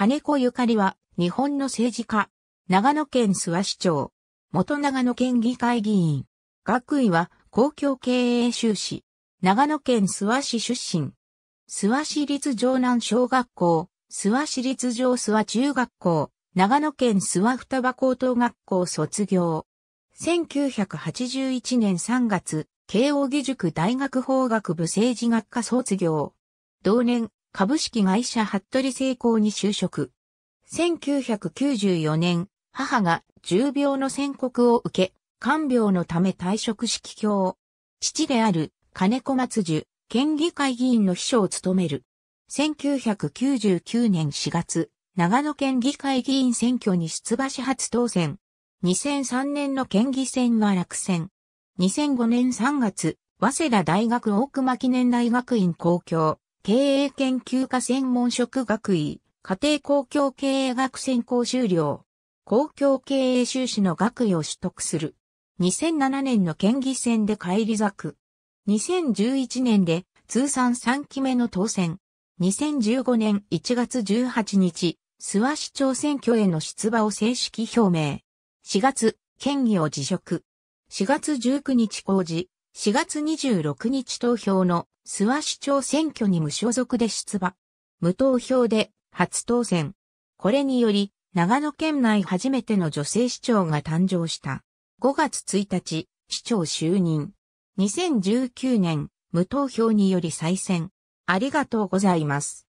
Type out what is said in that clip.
金子ゆかりは、日本の政治家、長野県諏訪市長、元長野県議会議員、学位は公共経営修士、長野県諏訪市出身、諏訪市立城南小学校、諏訪市立城諏訪中学校、長野県諏訪双葉高等学校卒業。1981年3月、慶應義塾大学法学部政治学科卒業。同年、株式会社服部成功に就職。1994年、母が重病の宣告を受け、看病のため退職式教。父である金子松樹、県議会議員の秘書を務める。1999年4月、長野県議会議員選挙に出馬し初当選。2003年の県議選は落選。2005年3月、早稲田大学大熊記念大学院公共経営研究科専門職学位、家庭公共経営学専攻修了、公共経営修士の学位を取得する。2007年の県議選で返り咲く。2011年で通算3期目の当選。2015年1月18日、諏訪市長選挙への出馬を正式表明。4月、県議を辞職。4月19日公示、4月26日投票の諏訪市長選挙に無所属で出馬。無投票で初当選。これにより、長野県内初めての女性市長が誕生した。5月1日、市長就任。2019年、無投票により再選。ありがとうございます。